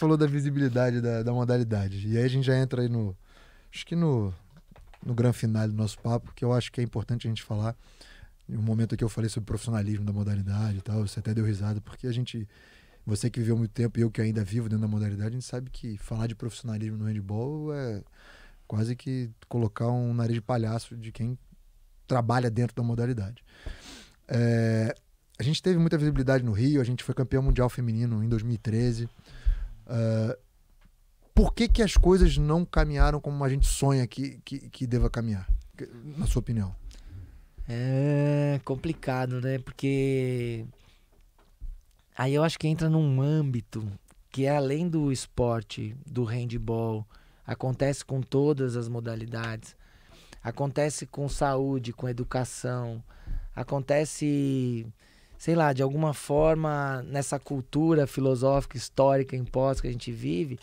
falou da visibilidade da, da modalidade. E aí a gente já entra aí no. Acho que no, no grande final do nosso papo, que eu acho que é importante a gente falar. No momento que eu falei sobre profissionalismo da modalidade e tal, você até deu risada, porque a gente. Você que viveu muito tempo e eu que ainda vivo dentro da modalidade, a gente sabe que falar de profissionalismo no handball é quase que colocar um nariz de palhaço de quem trabalha dentro da modalidade. É, a gente teve muita visibilidade no Rio, a gente foi campeão mundial feminino em 2013. Ah, por que, que as coisas não caminharam como a gente sonha que, que, que deva caminhar, na sua opinião? É complicado, né? Porque aí eu acho que entra num âmbito que é além do esporte, do handball, acontece com todas as modalidades, acontece com saúde, com educação, acontece sei lá, de alguma forma, nessa cultura filosófica, histórica, em pós que a gente vive,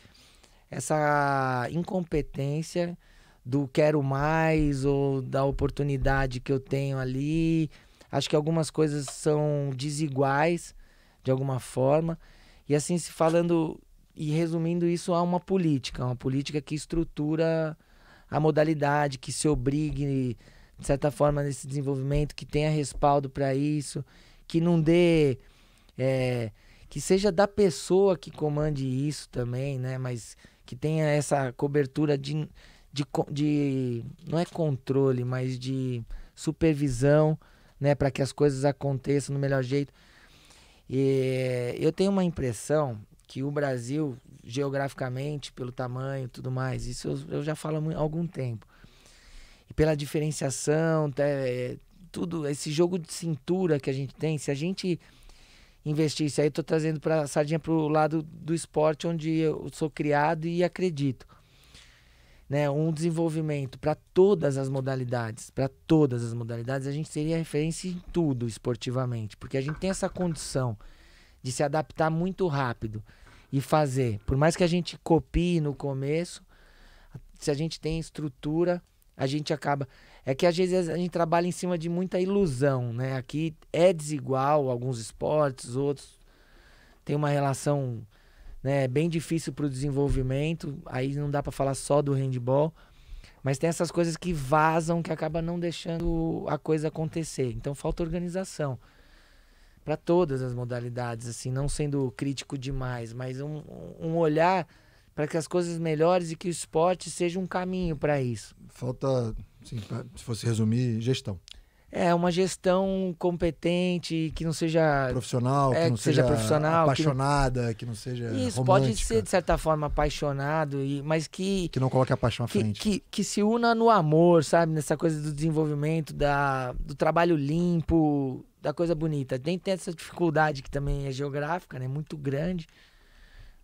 essa incompetência do quero mais ou da oportunidade que eu tenho ali. Acho que algumas coisas são desiguais, de alguma forma. E assim, se falando e resumindo isso a uma política, uma política que estrutura a modalidade, que se obrigue, de certa forma, nesse desenvolvimento, que tenha respaldo para isso, que não dê. É, que seja da pessoa que comande isso também, né? Mas que tenha essa cobertura de, de, de não é controle, mas de supervisão, né? Para que as coisas aconteçam do melhor jeito. E eu tenho uma impressão que o Brasil, geograficamente, pelo tamanho e tudo mais, isso eu, eu já falo há algum tempo. E pela diferenciação, tudo, esse jogo de cintura que a gente tem, se a gente investir isso aí, eu tô trazendo para a sardinha pro lado do esporte onde eu sou criado e acredito. Né, um desenvolvimento para todas as modalidades, para todas as modalidades, a gente seria referência em tudo esportivamente, porque a gente tem essa condição de se adaptar muito rápido e fazer. Por mais que a gente copie no começo, se a gente tem estrutura, a gente acaba. É que às vezes a gente trabalha em cima de muita ilusão, né? Aqui é desigual, alguns esportes, outros tem uma relação né, bem difícil para o desenvolvimento. Aí não dá para falar só do handball, mas tem essas coisas que vazam que acaba não deixando a coisa acontecer. Então falta organização para todas as modalidades, assim, não sendo crítico demais, mas um, um olhar para que as coisas melhores e que o esporte seja um caminho para isso. Falta, assim, pra, se fosse resumir, gestão. É, uma gestão competente, que não seja. Profissional, é, que, não que seja, seja, profissional. Apaixonada, que não, que não seja. Isso, romântica. pode ser, de certa forma, apaixonado, e, mas que. Que não coloque a paixão à que, frente. Que, que se una no amor, sabe? Nessa coisa do desenvolvimento, da, do trabalho limpo, da coisa bonita. Nem tem essa dificuldade que também é geográfica, né? Muito grande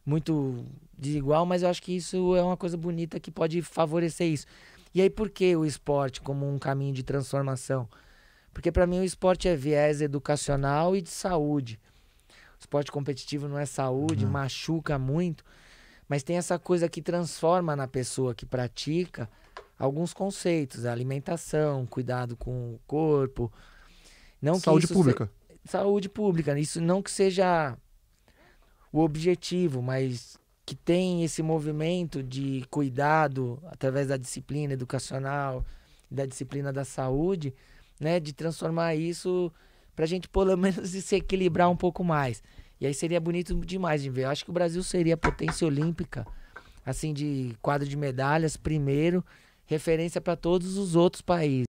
muito desigual, mas eu acho que isso é uma coisa bonita que pode favorecer isso. E aí, por que o esporte como um caminho de transformação? Porque para mim o esporte é viés educacional e de saúde. O esporte competitivo não é saúde, uhum. machuca muito, mas tem essa coisa que transforma na pessoa que pratica alguns conceitos, alimentação, cuidado com o corpo. Não saúde pública. Se... Saúde pública. Isso não que seja o objetivo, mas que tem esse movimento de cuidado através da disciplina educacional, da disciplina da saúde, né, de transformar isso para a gente pelo menos se equilibrar um pouco mais. E aí seria bonito demais de ver. Eu acho que o Brasil seria potência olímpica, assim de quadro de medalhas primeiro, referência para todos os outros países.